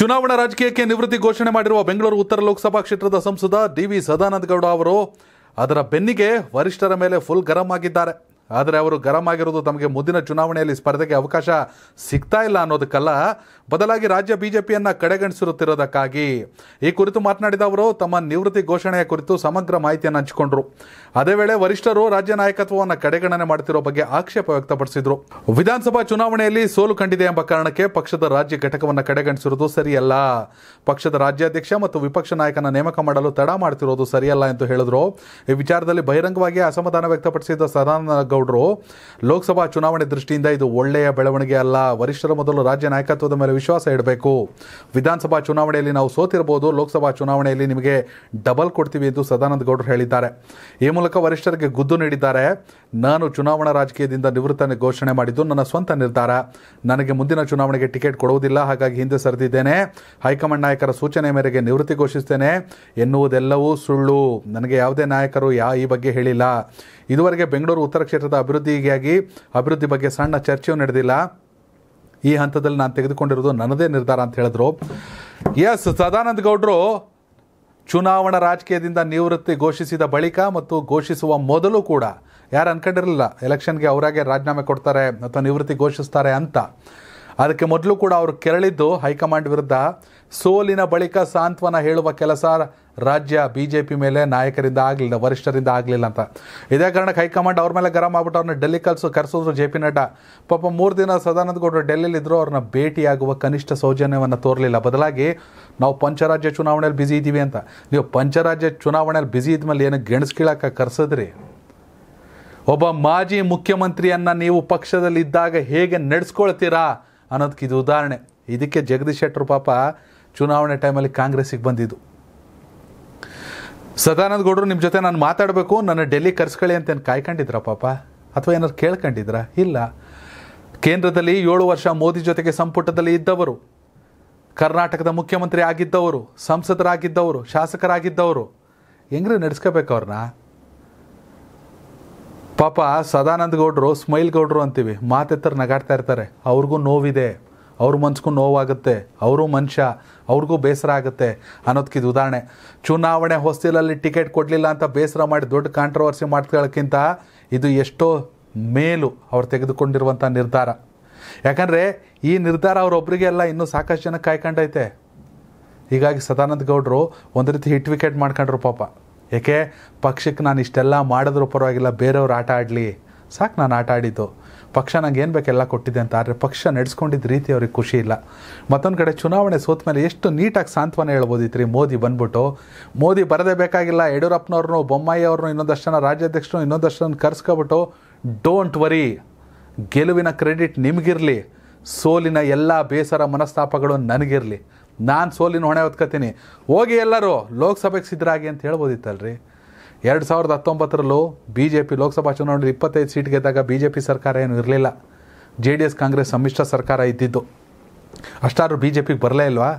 ಚುನಾವಣಾ ರಾಜಕೀಯಕ್ಕೆ ನಿವೃತ್ತಿ ಘೋಷಣೆ ಮಾಡಿರುವ ಬೆಂಗಳೂರು ಉತ್ತರ ಲೋಕಸಭಾ ಕ್ಷೇತ್ರದ ಸಂಸದ ಡಿ ವಿ ಸದಾನಂದಗೌಡ ಅವರು ಅದರ ಬೆನ್ನಿಗೆ ವರಿಷ್ಠರ ಮೇಲೆ ಫುಲ್ ಗರಂ ಆಗಿದ್ದಾರೆ ಆದರೆ ಅವರು ಗರಂ ಆಗಿರೋದು ತಮಗೆ ಮುಂದಿನ ಚುನಾವಣೆಯಲ್ಲಿ ಸ್ಪರ್ಧೆಗೆ ಅವಕಾಶ ಸಿಗ್ತಾ ಇಲ್ಲ ಅನ್ನೋದಕ್ಕಲ್ಲ ಬದಲಾಗಿ ರಾಜ್ಯ ಬಿಜೆಪಿಯನ್ನ ಕಡೆಗಣಿಸಿರುತ್ತಿರೋದಕ್ಕಾಗಿ ಈ ಕುರಿತು ಮಾತನಾಡಿದ ಅವರು ತಮ್ಮ ನಿವೃತ್ತಿ ಘೋಷಣೆಯ ಕುರಿತು ಸಮಗ್ರ ಮಾಹಿತಿಯನ್ನು ಹಂಚಿಕೊಂಡರು ಅದೇ ವೇಳೆ ವರಿಷ್ಠರು ರಾಜ್ಯ ನಾಯಕತ್ವವನ್ನು ಕಡೆಗಣನೆ ಮಾಡುತ್ತಿರೋ ಬಗ್ಗೆ ಆಕ್ಷೇಪ ವ್ಯಕ್ತಪಡಿಸಿದರು ವಿಧಾನಸಭಾ ಚುನಾವಣೆಯಲ್ಲಿ ಸೋಲು ಕಂಡಿದೆ ಎಂಬ ಕಾರಣಕ್ಕೆ ಪಕ್ಷದ ರಾಜ್ಯ ಘಟಕವನ್ನು ಕಡೆಗಣಿಸಿರುವುದು ಸರಿಯಲ್ಲ ಪಕ್ಷದ ರಾಜ್ಯಾಧ್ಯಕ್ಷ ಮತ್ತು ವಿಪಕ್ಷ ನಾಯಕನ ನೇಮಕ ಮಾಡಲು ತಡ ಮಾಡ್ತಿರೋದು ಸರಿಯಲ್ಲ ಎಂದು ಹೇಳಿದ್ರು ಈ ವಿಚಾರದಲ್ಲಿ ಬಹಿರಂಗವಾಗಿ ಅಸಮಾಧಾನ ವ್ಯಕ್ತಪಡಿಸಿದ ಸದಾನಂದ ಗೌಡ ಗೌಡರು ಲೋಕಸಭಾ ಚುನಾವಣೆ ದೃಷ್ಟಿಯಿಂದ ಇದು ಒಳ್ಳೆಯ ಬೆಳವಣಿಗೆ ಅಲ್ಲ ವರಿಷ್ಠರ ಮೊದಲು ರಾಜ್ಯ ನಾಯಕತ್ವದ ಮೇಲೆ ವಿಶ್ವಾಸ ಇಡಬೇಕು ವಿಧಾನಸಭಾ ಚುನಾವಣೆಯಲ್ಲಿ ನಾವು ಸೋತಿರಬಹುದು ಲೋಕಸಭಾ ಚುನಾವಣೆಯಲ್ಲಿ ನಿಮಗೆ ಡಬಲ್ ಕೊಡ್ತೀವಿ ಎಂದು ಸದಾನಂದ ಗೌಡರು ಹೇಳಿದ್ದಾರೆ ಈ ಮೂಲಕ ವರಿಷ್ಠರಿಗೆ ಗುದ್ದು ನೀಡಿದ್ದಾರೆ ನಾನು ಚುನಾವಣಾ ರಾಜಕೀಯದಿಂದ ನಿವೃತ್ತನೆ ಘೋಷಣೆ ಮಾಡಿದ್ದು ನನ್ನ ಸ್ವಂತ ನಿರ್ಧಾರ ನನಗೆ ಮುಂದಿನ ಚುನಾವಣೆಗೆ ಟಿಕೆಟ್ ಕೊಡುವುದಿಲ್ಲ ಹಾಗಾಗಿ ಹಿಂದೆ ಸರಿದಿದ್ದೇನೆ ಹೈಕಮಾಂಡ್ ನಾಯಕರ ಸೂಚನೆ ಮೇರೆಗೆ ನಿವೃತ್ತಿ ಘೋಷಿಸ್ತೇನೆ ಎನ್ನುವುದೆಲ್ಲವೂ ಸುಳ್ಳು ನನಗೆ ಯಾವುದೇ ನಾಯಕರು ಯಾ ಈ ಬಗ್ಗೆ ಹೇಳಿಲ್ಲ ಇದುವರೆಗೆ ಬೆಂಗಳೂರು ಉತ್ತರ ಕ್ಷೇತ್ರ ಕ್ಷೇತ್ರದ ಅಭಿವೃದ್ಧಿಗಾಗಿ ಅಭಿವೃದ್ಧಿ ಬಗ್ಗೆ ಸಣ್ಣ ಚರ್ಚೆಯೂ ನಡೆದಿಲ್ಲ ಈ ಹಂತದಲ್ಲಿ ನಾನು ತೆಗೆದುಕೊಂಡಿರೋದು ನನ್ನದೇ ನಿರ್ಧಾರ ಅಂತ ಹೇಳಿದ್ರು ಎಸ್ ಸದಾನಂದ ಗೌಡರು ಚುನಾವಣಾ ರಾಜಕೀಯದಿಂದ ನಿವೃತ್ತಿ ಘೋಷಿಸಿದ ಬಳಿಕ ಮತ್ತು ಘೋಷಿಸುವ ಮೊದಲು ಕೂಡ ಯಾರು ಅನ್ಕೊಂಡಿರಲಿಲ್ಲ ಎಲೆಕ್ಷನ್ಗೆ ಅವರಾಗೆ ರಾಜೀನಾಮೆ ಕೊಡ್ತಾರೆ ಅಥವಾ ನಿವೃತ್ತಿ ಘೋಷಿಸ್ತಾರೆ ಅಂತ ಅದಕ್ಕೆ ಮೊದಲು ಕೂಡ ಅವರು ಕೆರಳಿದ್ದು ಹೈಕಮಾಂಡ್ ವಿರುದ್ಧ ಸೋಲಿನ ಬಳಿಕ ಸಾಂತ್ವನ ಹೇಳುವ ಕೆಲಸ ರಾಜ್ಯ ಬಿ ಜೆ ಪಿ ಮೇಲೆ ನಾಯಕರಿಂದ ಆಗಲಿಲ್ಲ ವರಿಷ್ಠರಿಂದ ಆಗಲಿಲ್ಲ ಅಂತ ಇದೇ ಕಾರಣಕ್ಕೆ ಹೈಕಮಾಂಡ್ ಅವ್ರ ಮೇಲೆ ಗರಂ ಆಗ್ಬಿಟ್ಟು ಅವ್ರನ್ನ ಡೆಲ್ಲಿ ಕಲ್ಸು ಕರೆಸಿದ್ರು ಜೆ ಪಿ ನಡ್ಡಾ ಪಾಪ ಮೂರು ದಿನ ಸದಾನಂದ ಗೌಡರು ಡೆಲ್ಲಿಲಿದ್ದರು ಅವ್ರನ್ನ ಭೇಟಿಯಾಗುವ ಕನಿಷ್ಠ ಸೌಜನ್ಯವನ್ನು ತೋರಲಿಲ್ಲ ಬದಲಾಗಿ ನಾವು ಪಂಚರಾಜ್ಯ ಚುನಾವಣೆಯಲ್ಲಿ ಬ್ಯುಸಿ ಇದ್ದೀವಿ ಅಂತ ನೀವು ಪಂಚರಾಜ್ಯ ಚುನಾವಣೆಯಲ್ಲಿ ಬ್ಯುಸಿ ಇದ್ಮೇಲೆ ಏನು ಗೆಣಸ್ಕೀಳಕ್ಕೆ ಕರೆಸಿದ್ರಿ ಒಬ್ಬ ಮಾಜಿ ಮುಖ್ಯಮಂತ್ರಿಯನ್ನು ನೀವು ಪಕ್ಷದಲ್ಲಿದ್ದಾಗ ಹೇಗೆ ನಡೆಸ್ಕೊಳ್ತೀರಾ ಅನ್ನೋದಕ್ಕೆ ಇದು ಉದಾಹರಣೆ ಇದಕ್ಕೆ ಜಗದೀಶ್ ಶೆಟ್ಟರು ಪಾಪ ಚುನಾವಣೆ ಟೈಮಲ್ಲಿ ಕಾಂಗ್ರೆಸ್ಸಿಗೆ ಬಂದಿದ್ದು ಸದಾನಂದ ಗೌಡರು ನಿಮ್ಮ ಜೊತೆ ನಾನು ಮಾತಾಡಬೇಕು ನನ್ನ ಡೆಲ್ಲಿ ಕರ್ಸ್ಕೊಳ್ಳಿ ಅಂತ ಏನು ಕಾಯ್ಕೊಂಡಿದ್ರ ಪಾಪ ಅಥವಾ ಏನಾದ್ರು ಕೇಳ್ಕೊಂಡಿದ್ರಾ ಇಲ್ಲ ಕೇಂದ್ರದಲ್ಲಿ ಏಳು ವರ್ಷ ಮೋದಿ ಜೊತೆಗೆ ಸಂಪುಟದಲ್ಲಿ ಇದ್ದವರು ಕರ್ನಾಟಕದ ಮುಖ್ಯಮಂತ್ರಿ ಆಗಿದ್ದವರು ಸಂಸದರಾಗಿದ್ದವರು ಶಾಸಕರಾಗಿದ್ದವರು ಹೆಂಗ್ರೆ ನಡೆಸ್ಕೋಬೇಕು ಅವ್ರನ್ನ ಪಾಪ ಸದಾನಂದ ಗೌಡ್ರು ಸ್ಮೈಲ್ ಗೌಡ್ರು ಅಂತೀವಿ ಮಾತೆತ್ತರ ನಗಾಡ್ತಾ ಇರ್ತಾರೆ ಅವ್ರಿಗೂ ನೋವಿದೆ ಅವ್ರ ಮನ್ಸಿಗೂ ನೋವಾಗುತ್ತೆ ಅವರು ಮನುಷ್ಯ ಅವ್ರಿಗೂ ಬೇಸರ ಆಗುತ್ತೆ ಅನ್ನೋದಕ್ಕಿದು ಉದಾಹರಣೆ ಚುನಾವಣೆ ಹೊಸ್ತಿಲಲ್ಲಿ ಟಿಕೆಟ್ ಕೊಡಲಿಲ್ಲ ಅಂತ ಬೇಸರ ಮಾಡಿ ದೊಡ್ಡ ಕಾಂಟ್ರವರ್ಸಿ ಮಾಡ್ಕೊಳ್ಳೋಕ್ಕಿಂತ ಇದು ಎಷ್ಟೋ ಮೇಲು ಅವ್ರು ತೆಗೆದುಕೊಂಡಿರುವಂಥ ನಿರ್ಧಾರ ಯಾಕಂದರೆ ಈ ನಿರ್ಧಾರ ಅವರೊಬ್ಬರಿಗೆ ಎಲ್ಲ ಇನ್ನೂ ಸಾಕಷ್ಟು ಜನ ಕಾಯ್ಕೊಂಡೈತೆ ಹೀಗಾಗಿ ಸದಾನಂದ ಗೌಡರು ಒಂದು ರೀತಿ ಹಿಟ್ ವಿಕೆಟ್ ಮಾಡ್ಕೊಂಡ್ರು ಪಾಪ ಏಕೆ ಪಕ್ಷಕ್ಕೆ ನಾನು ಇಷ್ಟೆಲ್ಲ ಮಾಡಿದ್ರೂ ಪರವಾಗಿಲ್ಲ ಬೇರೆಯವ್ರು ಆಟ ಆಡಲಿ ಸಾಕು ನಾನು ಆಟ ಆಡಿದ್ದು ಪಕ್ಷ ನಂಗೆ ಏನು ಬೇಕೆಲ್ಲ ಕೊಟ್ಟಿದೆ ಅಂತ ಆದರೆ ಪಕ್ಷ ನಡೆಸ್ಕೊಂಡಿದ್ದ ರೀತಿ ಅವ್ರಿಗೆ ಖುಷಿ ಇಲ್ಲ ಮತ್ತೊಂದು ಕಡೆ ಚುನಾವಣೆ ಸೋತ ಮೇಲೆ ಎಷ್ಟು ನೀಟಾಗಿ ಸಾಂತ್ವನ ಹೇಳ್ಬೋದಿತ್ತು ರೀ ಮೋದಿ ಬಂದ್ಬಿಟ್ಟು ಮೋದಿ ಬರದೇ ಬೇಕಾಗಿಲ್ಲ ಯಡಿಯೂರಪ್ಪನವ್ರೂ ಬೊಮ್ಮಾಯಿ ಇನ್ನೊಂದಷ್ಟು ಜನ ರಾಜ್ಯಾಧ್ಯಕ್ಷರು ಇನ್ನೊಂದಷ್ಟು ಜನ ಕರೆಸ್ಕೊಬಿಟ್ಟು ಡೋಂಟ್ ವರಿ ಗೆಲುವಿನ ಕ್ರೆಡಿಟ್ ನಿಮಗಿರಲಿ ಸೋಲಿನ ಎಲ್ಲ ಬೇಸರ ಮನಸ್ತಾಪಗಳು ನನಗಿರಲಿ ನಾನು ಸೋಲಿನ ಹೊಣೆ ಹೊತ್ಕೋತೀನಿ ಹೋಗಿ ಎಲ್ಲರೂ ಲೋಕಸಭೆಗೆ ಸಿದ್ಧರಾಗಿ ಅಂತ ಹೇಳ್ಬೋದಿತ್ತಲ್ರಿ ಎರಡು ಸಾವಿರದ ಹತ್ತೊಂಬತ್ತರಲ್ಲೂ ಬಿ ಜೆ ಪಿ ಲೋಕಸಭಾ ಚುನಾವಣೆ ಇಪ್ಪತ್ತೈದು ಸೀಟ್ ಗೆದ್ದಾಗ ಬಿ ಜೆ ಪಿ ಸರ್ಕಾರ ಏನು ಇರಲಿಲ್ಲ ಜೆ ಡಿ ಎಸ್ ಕಾಂಗ್ರೆಸ್ ಸಮ್ಮಿಶ್ರ ಸರ್ಕಾರ ಇದ್ದಿದ್ದು ಅಷ್ಟಾದ್ರೂ ಬಿ ಜೆ ಪಿಗೆ ಬರಲೇ ಇಲ್ವಾ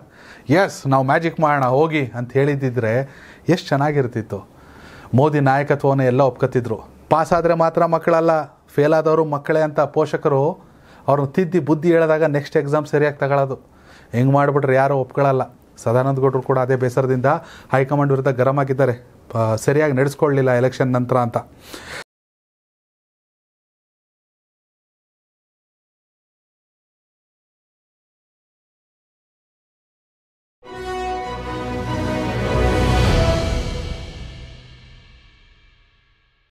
ಎಸ್ ನಾವು ಮ್ಯಾಜಿಕ್ ಮಾಡೋಣ ಹೋಗಿ ಅಂತ ಹೇಳಿದ್ದಿದ್ರೆ ಎಷ್ಟು ಚೆನ್ನಾಗಿರ್ತಿತ್ತು ಮೋದಿ ನಾಯಕತ್ವವನ್ನು ಎಲ್ಲ ಪಾಸ್ ಪಾಸಾದರೆ ಮಾತ್ರ ಮಕ್ಕಳಲ್ಲ ಫೇಲ್ ಆದವರು ಮಕ್ಕಳೇ ಅಂತ ಪೋಷಕರು ಅವ್ರನ್ನ ತಿದ್ದಿ ಬುದ್ಧಿ ಹೇಳಿದಾಗ ನೆಕ್ಸ್ಟ್ ಎಕ್ಸಾಮ್ ಸರಿಯಾಗಿ ತಗೊಳ್ಳೋದು ಹೆಂಗೆ ಮಾಡಿಬಿಟ್ರೆ ಯಾರೂ ಒಪ್ಕೊಳ್ಳಲ್ಲ ಸದಾನಂದ ಗೌಡರು ಕೂಡ ಅದೇ ಬೇಸರದಿಂದ ಹೈಕಮಾಂಡ್ ವಿರುದ್ಧ ಗರಂ ಆಗಿದ್ದಾರೆ ಸರಿಯಾಗಿ ನಡೆಸ್ಕೊಳ್ಳಲಿಲ್ಲ ಎಲೆಕ್ಷನ್ ನಂತರ ಅಂತ